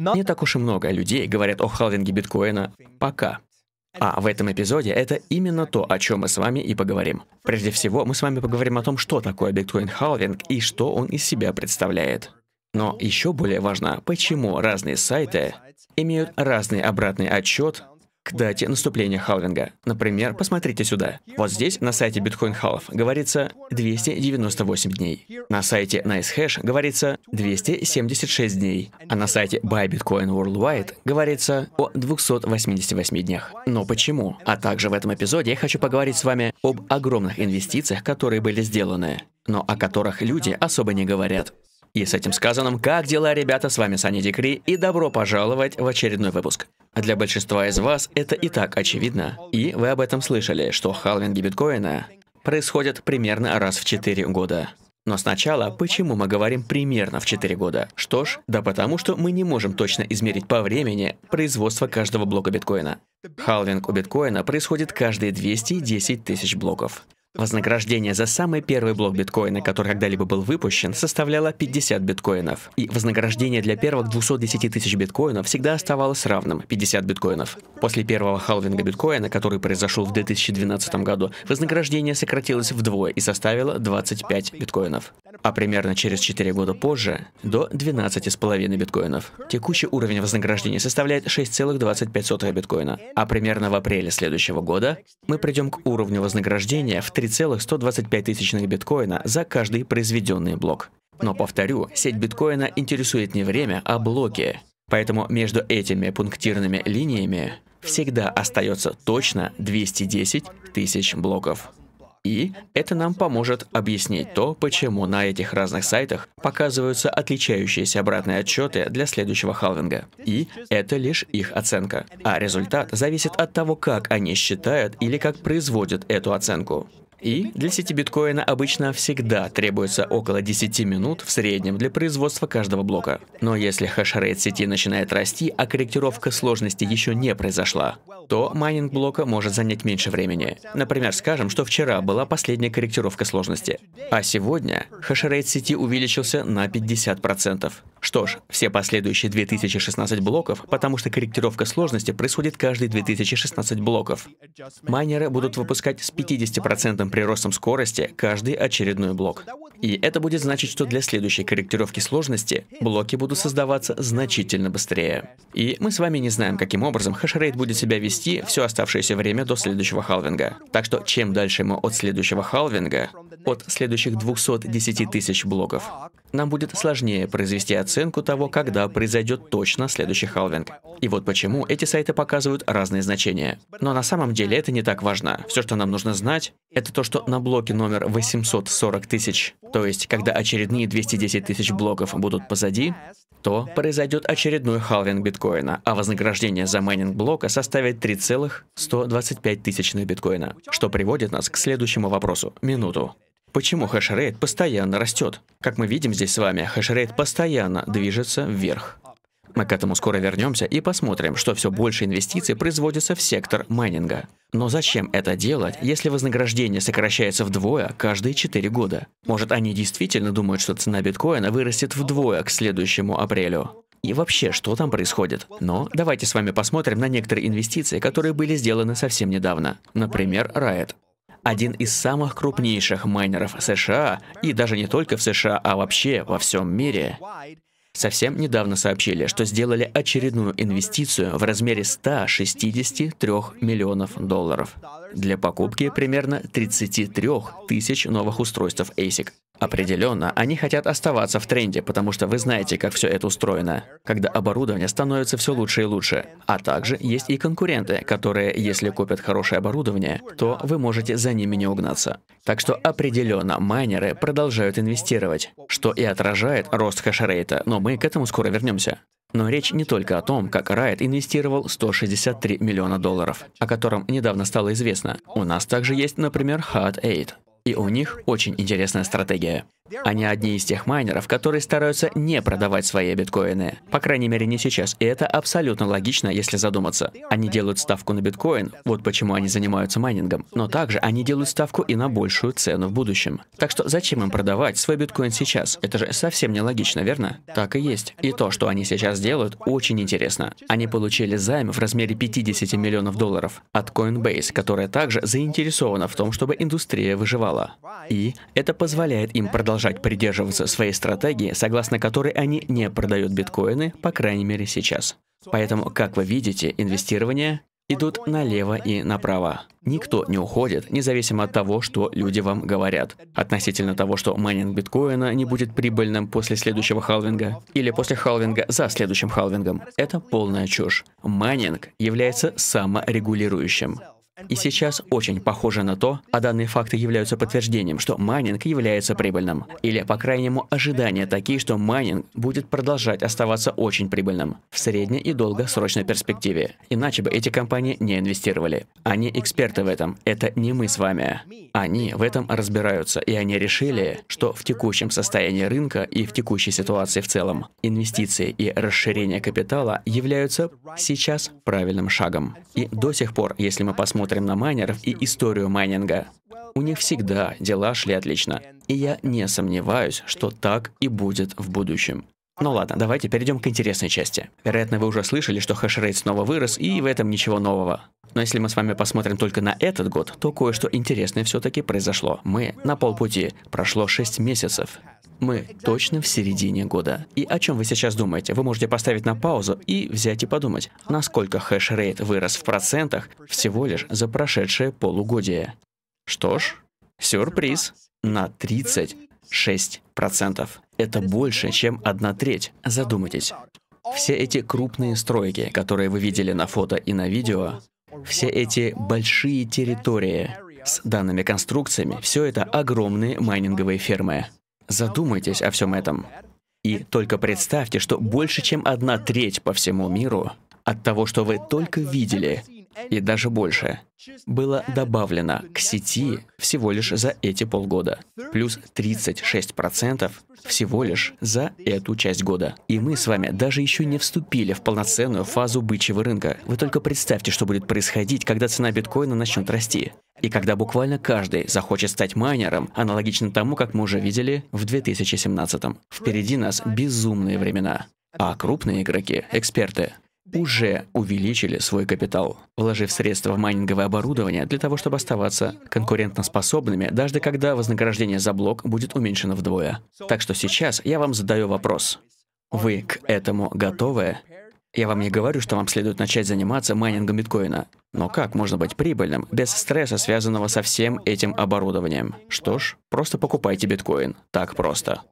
Не так уж и много людей говорят о халдинге биткоина пока. А в этом эпизоде это именно то, о чем мы с вами и поговорим. Прежде всего, мы с вами поговорим о том, что такое биткоин халвинг и что он из себя представляет. Но еще более важно, почему разные сайты имеют разный обратный отчет к дате наступления халвинга. Например, посмотрите сюда. Вот здесь, на сайте Bitcoin Half, говорится 298 дней. На сайте NiceHash говорится 276 дней. А на сайте Buy Bitcoin Worldwide говорится о 288 днях. Но почему? А также в этом эпизоде я хочу поговорить с вами об огромных инвестициях, которые были сделаны, но о которых люди особо не говорят. И с этим сказанным, как дела, ребята, с вами Саня Дикри, и добро пожаловать в очередной выпуск. Для большинства из вас это и так очевидно, и вы об этом слышали, что халвинги биткоина происходят примерно раз в 4 года. Но сначала, почему мы говорим примерно в 4 года? Что ж, да потому что мы не можем точно измерить по времени производство каждого блока биткоина. Халвинг у биткоина происходит каждые 210 тысяч блоков. Вознаграждение за самый первый блок биткоина, который когда-либо был выпущен, составляло 50 биткоинов. И вознаграждение для первых 210 тысяч биткоинов всегда оставалось равным – 50 биткоинов. После первого халвинга биткоина, который произошел в 2012 году, вознаграждение сократилось вдвое и составило 25 биткоинов. А примерно через 4 года позже – до 12,5 биткоинов. Текущий уровень вознаграждения составляет 6,25 биткоина. А примерно в апреле следующего года мы придем к уровню вознаграждения в 3,125 биткоина за каждый произведенный блок. Но повторю, сеть биткоина интересует не время, а блоки. Поэтому между этими пунктирными линиями всегда остается точно 210 тысяч блоков. И это нам поможет объяснить то, почему на этих разных сайтах показываются отличающиеся обратные отчеты для следующего халвинга. И это лишь их оценка. А результат зависит от того, как они считают или как производят эту оценку. И для сети биткоина обычно всегда требуется около 10 минут в среднем для производства каждого блока. Но если хешрейт сети начинает расти, а корректировка сложности еще не произошла, то майнинг блока может занять меньше времени. Например, скажем, что вчера была последняя корректировка сложности, а сегодня хешрейт сети увеличился на 50%. Что ж, все последующие 2016 блоков, потому что корректировка сложности происходит каждые 2016 блоков. Майнеры будут выпускать с 50% приростом скорости каждый очередной блок. И это будет значить, что для следующей корректировки сложности блоки будут создаваться значительно быстрее. И мы с вами не знаем, каким образом хешрейт будет себя вести все оставшееся время до следующего халвинга. Так что чем дальше мы от следующего халвинга, от следующих 210 тысяч блоков. Нам будет сложнее произвести оценку того, когда произойдет точно следующий халвинг. И вот почему эти сайты показывают разные значения. Но на самом деле это не так важно. Все, что нам нужно знать, это то, что на блоке номер 840 тысяч, то есть когда очередные 210 тысяч блоков будут позади, то произойдет очередной халвинг биткоина, а вознаграждение за майнинг блока составит 3,125 тысячных биткоина, что приводит нас к следующему вопросу. Минуту. Почему хэшрейт постоянно растет? Как мы видим здесь с вами, хэшрейт постоянно движется вверх. Мы к этому скоро вернемся и посмотрим, что все больше инвестиций производится в сектор майнинга. Но зачем это делать, если вознаграждение сокращается вдвое каждые 4 года? Может, они действительно думают, что цена биткоина вырастет вдвое к следующему апрелю? И вообще, что там происходит? Но давайте с вами посмотрим на некоторые инвестиции, которые были сделаны совсем недавно. Например, Riot один из самых крупнейших майнеров США, и даже не только в США, а вообще во всем мире. Совсем недавно сообщили, что сделали очередную инвестицию в размере 163 миллионов долларов для покупки примерно 33 тысяч новых устройств ASIC. Определенно, они хотят оставаться в тренде, потому что вы знаете, как все это устроено, когда оборудование становится все лучше и лучше. А также есть и конкуренты, которые, если купят хорошее оборудование, то вы можете за ними не угнаться. Так что определенно майнеры продолжают инвестировать, что и отражает рост хешрейта, но мы к этому скоро вернемся. Но речь не только о том, как Riot инвестировал 163 миллиона долларов, о котором недавно стало известно. У нас также есть, например, Hard Aid. И у них очень интересная стратегия. Они одни из тех майнеров, которые стараются не продавать свои биткоины. По крайней мере, не сейчас. И это абсолютно логично, если задуматься. Они делают ставку на биткоин, вот почему они занимаются майнингом. Но также они делают ставку и на большую цену в будущем. Так что зачем им продавать свой биткоин сейчас? Это же совсем не логично, верно? Так и есть. И то, что они сейчас делают, очень интересно. Они получили займ в размере 50 миллионов долларов от Coinbase, которая также заинтересована в том, чтобы индустрия выживала. И это позволяет им продолжать продолжать придерживаться своей стратегии, согласно которой они не продают биткоины, по крайней мере сейчас. Поэтому, как вы видите, инвестирования идут налево и направо. Никто не уходит, независимо от того, что люди вам говорят. Относительно того, что майнинг биткоина не будет прибыльным после следующего халвинга, или после халвинга за следующим халвингом, это полная чушь. Майнинг является саморегулирующим и сейчас очень похоже на то, а данные факты являются подтверждением, что майнинг является прибыльным. Или, по крайнему, ожидания такие, что майнинг будет продолжать оставаться очень прибыльным в средней и долгосрочной перспективе. Иначе бы эти компании не инвестировали. Они эксперты в этом. Это не мы с вами. Они в этом разбираются, и они решили, что в текущем состоянии рынка и в текущей ситуации в целом инвестиции и расширение капитала являются сейчас правильным шагом. И до сих пор, если мы посмотрим посмотрим на майнеров и историю майнинга. У них всегда дела шли отлично, и я не сомневаюсь, что так и будет в будущем. Ну ладно, давайте перейдем к интересной части. Вероятно, вы уже слышали, что хешрейт снова вырос, и в этом ничего нового. Но если мы с вами посмотрим только на этот год, то кое-что интересное все-таки произошло. Мы на полпути. Прошло 6 месяцев. Мы точно в середине года. И о чем вы сейчас думаете? Вы можете поставить на паузу и взять и подумать, насколько хэшрейт вырос в процентах всего лишь за прошедшее полугодие. Что ж, сюрприз на 36%. Это больше, чем одна треть. Задумайтесь. Все эти крупные стройки, которые вы видели на фото и на видео, все эти большие территории с данными конструкциями, все это огромные майнинговые фермы. Задумайтесь о всем этом. И только представьте, что больше чем одна треть по всему миру от того, что вы только видели, и даже больше, было добавлено к сети всего лишь за эти полгода. Плюс 36% всего лишь за эту часть года. И мы с вами даже еще не вступили в полноценную фазу бычьего рынка. Вы только представьте, что будет происходить, когда цена биткоина начнет расти. И когда буквально каждый захочет стать майнером, аналогично тому, как мы уже видели в 2017 -м. Впереди нас безумные времена. А крупные игроки, эксперты, уже увеличили свой капитал, вложив средства в майнинговое оборудование для того, чтобы оставаться конкурентоспособными, даже когда вознаграждение за блок будет уменьшено вдвое. Так что сейчас я вам задаю вопрос. Вы к этому готовы? Я вам не говорю, что вам следует начать заниматься майнингом биткоина. Но как можно быть прибыльным без стресса, связанного со всем этим оборудованием? Что ж, просто покупайте биткоин. Так просто.